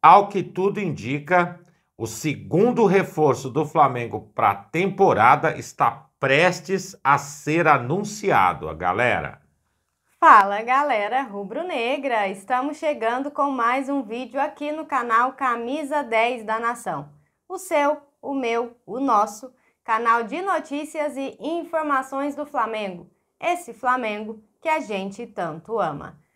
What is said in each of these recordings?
Ao que tudo indica, o segundo reforço do Flamengo para a temporada está prestes a ser anunciado, a galera. Fala galera rubro-negra! Estamos chegando com mais um vídeo aqui no canal Camisa 10 da Nação. O seu, o meu, o nosso canal de notícias e informações do Flamengo. Esse Flamengo que a gente tanto ama.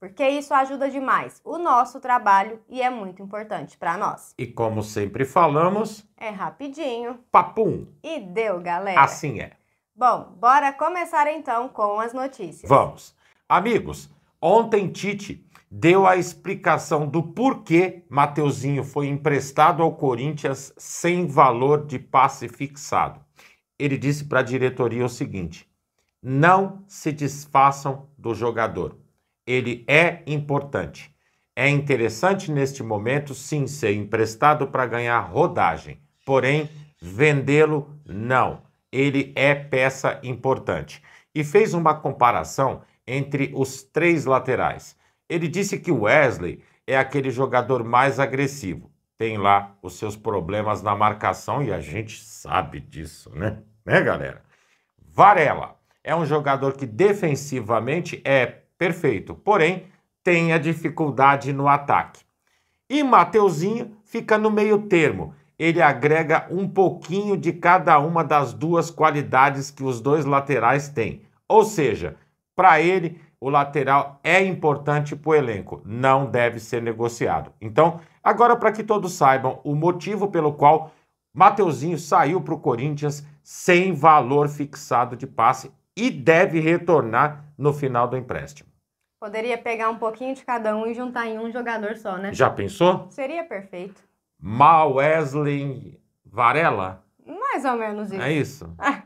porque isso ajuda demais o nosso trabalho e é muito importante para nós. E como sempre falamos, é rapidinho. Papum! E deu, galera. Assim é. Bom, bora começar então com as notícias. Vamos. Amigos, ontem Tite deu a explicação do porquê Mateuzinho foi emprestado ao Corinthians sem valor de passe fixado. Ele disse para a diretoria o seguinte: não se desfaçam do jogador ele é importante. É interessante neste momento, sim, ser emprestado para ganhar rodagem, porém, vendê-lo, não. Ele é peça importante. E fez uma comparação entre os três laterais. Ele disse que o Wesley é aquele jogador mais agressivo. Tem lá os seus problemas na marcação e a gente sabe disso, né? Né, galera? Varela é um jogador que defensivamente é perfeito. Porém, tem a dificuldade no ataque. E Mateuzinho fica no meio termo. Ele agrega um pouquinho de cada uma das duas qualidades que os dois laterais têm. Ou seja, para ele, o lateral é importante para o elenco, não deve ser negociado. Então, agora para que todos saibam o motivo pelo qual Mateuzinho saiu para o Corinthians sem valor fixado de passe e deve retornar no final do empréstimo. Poderia pegar um pouquinho de cada um e juntar em um jogador só, né? Já pensou? Seria perfeito. Mal Wesley Varela? Mais ou menos isso. É isso? Ah.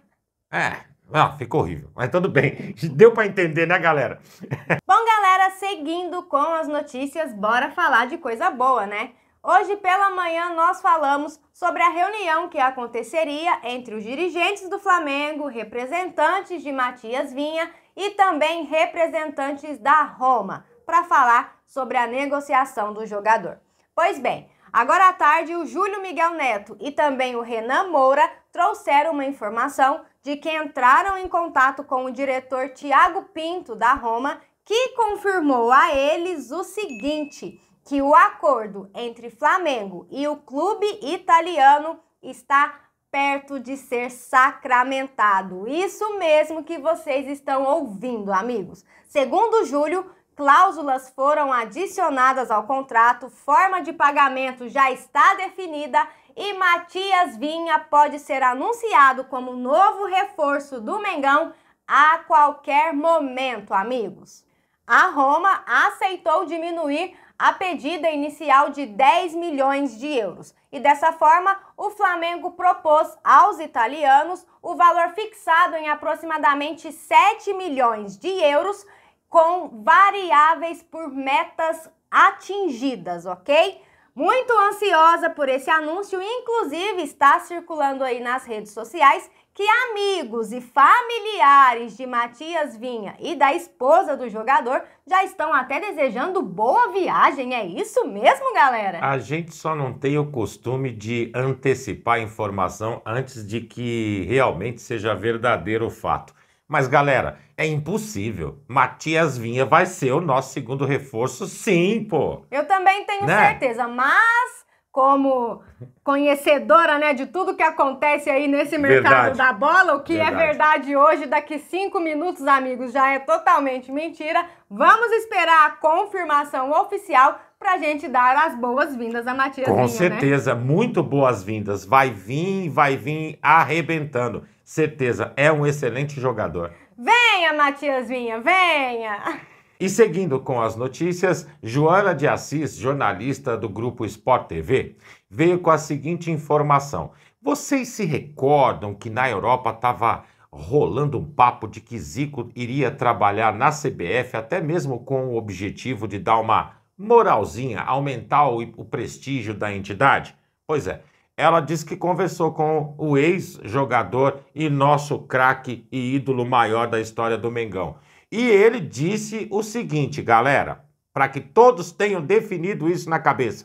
é. Ah, ficou horrível, mas tudo bem. Deu para entender, né, galera? Bom, galera, seguindo com as notícias, bora falar de coisa boa, né? Hoje pela manhã nós falamos sobre a reunião que aconteceria entre os dirigentes do Flamengo, representantes de Matias Vinha e também representantes da Roma, para falar sobre a negociação do jogador. Pois bem, agora à tarde o Júlio Miguel Neto e também o Renan Moura trouxeram uma informação de que entraram em contato com o diretor Tiago Pinto da Roma, que confirmou a eles o seguinte: que o acordo entre Flamengo e o clube italiano está perto de ser sacramentado. Isso mesmo que vocês estão ouvindo, amigos. Segundo Júlio, cláusulas foram adicionadas ao contrato, forma de pagamento já está definida e Matias Vinha pode ser anunciado como novo reforço do Mengão a qualquer momento, amigos. A Roma aceitou diminuir a pedida inicial de 10 milhões de euros. E dessa forma, o Flamengo propôs aos italianos o valor fixado em aproximadamente 7 milhões de euros, com variáveis por metas atingidas, ok? Muito ansiosa por esse anúncio, inclusive está circulando aí nas redes sociais que amigos e familiares de Matias Vinha e da esposa do jogador já estão até desejando boa viagem. É isso mesmo, galera? A gente só não tem o costume de antecipar informação antes de que realmente seja verdadeiro o fato. Mas galera, é impossível. Matias Vinha vai ser o nosso segundo reforço, sim, pô. Eu também tenho né? certeza, mas como conhecedora né, de tudo que acontece aí nesse mercado verdade. da bola, o que é verdade. é verdade hoje, daqui cinco minutos, amigos, já é totalmente mentira. Vamos esperar a confirmação oficial para a gente dar as boas-vindas a Matias. Com né? certeza, né? muito boas-vindas. Vai vir, vai vir arrebentando. Certeza, é um excelente jogador. Venha, Matias Vinha, venha! E seguindo com as notícias, Joana de Assis, jornalista do grupo Sport TV, veio com a seguinte informação: Vocês se recordam que na Europa estava rolando um papo de que Zico iria trabalhar na CBF, até mesmo com o objetivo de dar uma moralzinha, aumentar o, o prestígio da entidade? Pois é, ela diz que conversou com o ex-jogador e nosso craque e ídolo maior da história do Mengão. E ele disse o seguinte, galera, para que todos tenham definido isso na cabeça: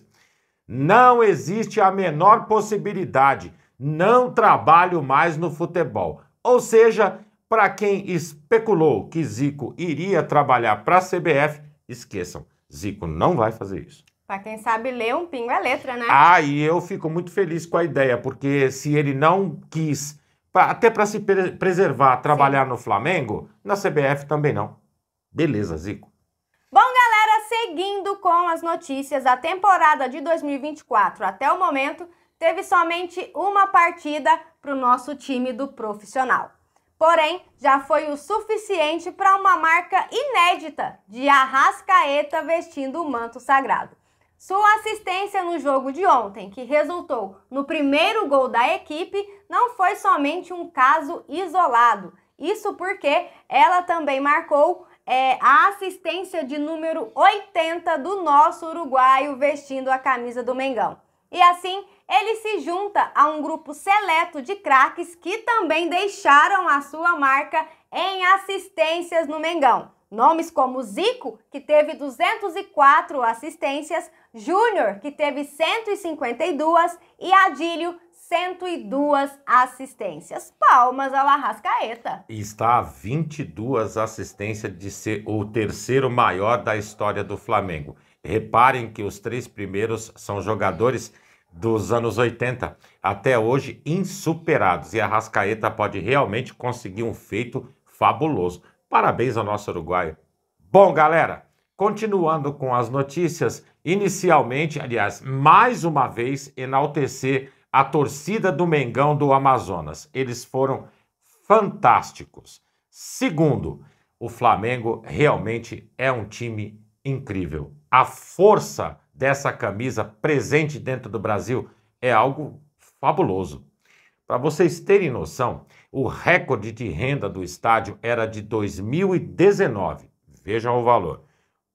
não existe a menor possibilidade, não trabalho mais no futebol. Ou seja, para quem especulou que Zico iria trabalhar para a CBF, esqueçam, Zico não vai fazer isso. Para quem sabe ler um pingo é letra, né? Ah, e eu fico muito feliz com a ideia, porque se ele não quis pra, até para se pre preservar, trabalhar Sim. no Flamengo, na CBF também não. Beleza, Zico. Bom, galera, seguindo com as notícias, a temporada de 2024 até o momento teve somente uma partida para o nosso time do profissional. Porém, já foi o suficiente para uma marca inédita de Arrascaeta vestindo o manto sagrado. Sua assistência no jogo de ontem, que resultou no primeiro gol da equipe, não foi somente um caso isolado. Isso porque ela também marcou é, a assistência de número 80 do nosso uruguaio vestindo a camisa do Mengão. E assim, ele se junta a um grupo seleto de craques que também deixaram a sua marca em assistências no Mengão. Nomes como Zico, que teve 204 assistências, Júnior, que teve 152 e Adílio, 102 assistências. Palmas ao Arrascaeta. está a 22 assistências de ser o terceiro maior da história do Flamengo. Reparem que os três primeiros são jogadores dos anos 80, até hoje insuperados. E a Arrascaeta pode realmente conseguir um feito fabuloso. Parabéns ao nosso uruguaio. Bom, galera, continuando com as notícias, inicialmente, aliás, mais uma vez enaltecer a torcida do Mengão do Amazonas. Eles foram fantásticos. Segundo, o Flamengo realmente é um time incrível. A força dessa camisa presente dentro do Brasil é algo fabuloso. Para vocês terem noção, o recorde de renda do estádio era de 2019. Vejam o valor: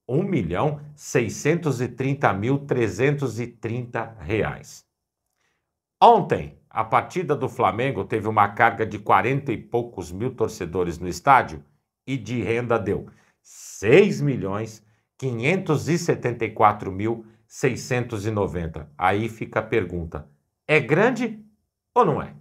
R$ 1.630.330. Ontem, a partida do Flamengo teve uma carga de 40 e poucos mil torcedores no estádio e de renda deu R$ milhões mil Aí fica a pergunta: é grande ou não é?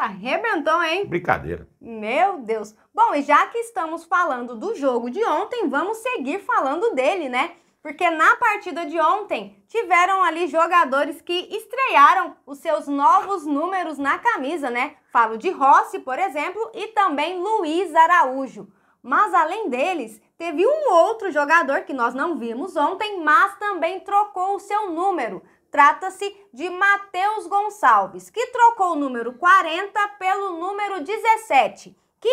arrebentou, hein? Brincadeira. Meu Deus. Bom, e já que estamos falando do jogo de ontem, vamos seguir falando dele, né? Porque na partida de ontem tiveram ali jogadores que estrearam os seus novos números na camisa, né? Falo de Rossi, por exemplo, e também Luiz Araújo. Mas além deles, teve um outro jogador que nós não vimos ontem, mas também trocou o seu número. Trata-se de Matheus Gonçalves, que trocou o número 40 pelo número 17, que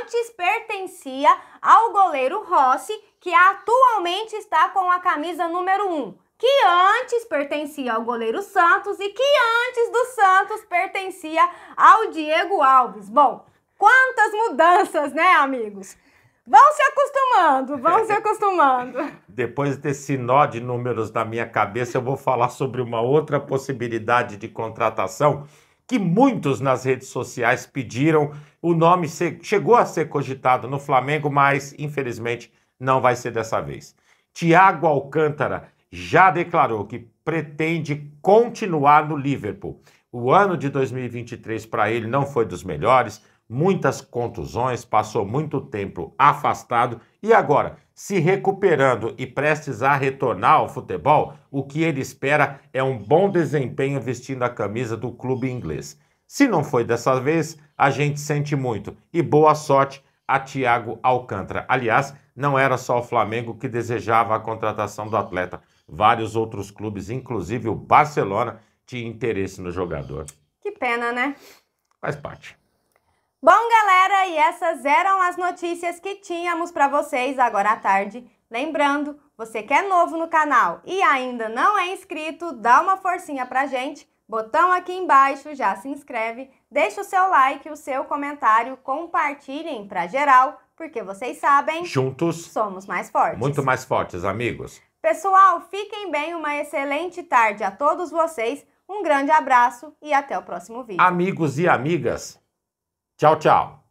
antes pertencia ao goleiro Rossi, que atualmente está com a camisa número 1 que antes pertencia ao goleiro Santos e que antes do Santos pertencia ao Diego Alves. Bom, quantas mudanças, né, amigos? Vão se acostumando, vão se é. acostumando. Depois desse nó de números na minha cabeça, eu vou falar sobre uma outra possibilidade de contratação que muitos nas redes sociais pediram. O nome chegou a ser cogitado no Flamengo, mas infelizmente não vai ser dessa vez. Thiago Alcântara já declarou que pretende continuar no Liverpool. O ano de 2023 para ele não foi dos melhores muitas contusões, passou muito tempo afastado e agora, se recuperando e prestes a retornar ao futebol, o que ele espera é um bom desempenho vestindo a camisa do clube inglês. Se não foi dessa vez, a gente sente muito e boa sorte a Thiago Alcântara. Aliás, não era só o Flamengo que desejava a contratação do atleta. Vários outros clubes, inclusive o Barcelona, tinha interesse no jogador. Que pena, né? Faz parte. Bom, galera, e essas eram as notícias que tínhamos para vocês agora à tarde. Lembrando, você que é novo no canal e ainda não é inscrito, dá uma forcinha pra gente. Botão aqui embaixo, já se inscreve, deixa o seu like, o seu comentário, compartilhem pra geral, porque vocês sabem, juntos somos mais fortes. Muito mais fortes, amigos. Pessoal, fiquem bem, uma excelente tarde a todos vocês. Um grande abraço e até o próximo vídeo. Amigos e amigas, Tchau, tchau.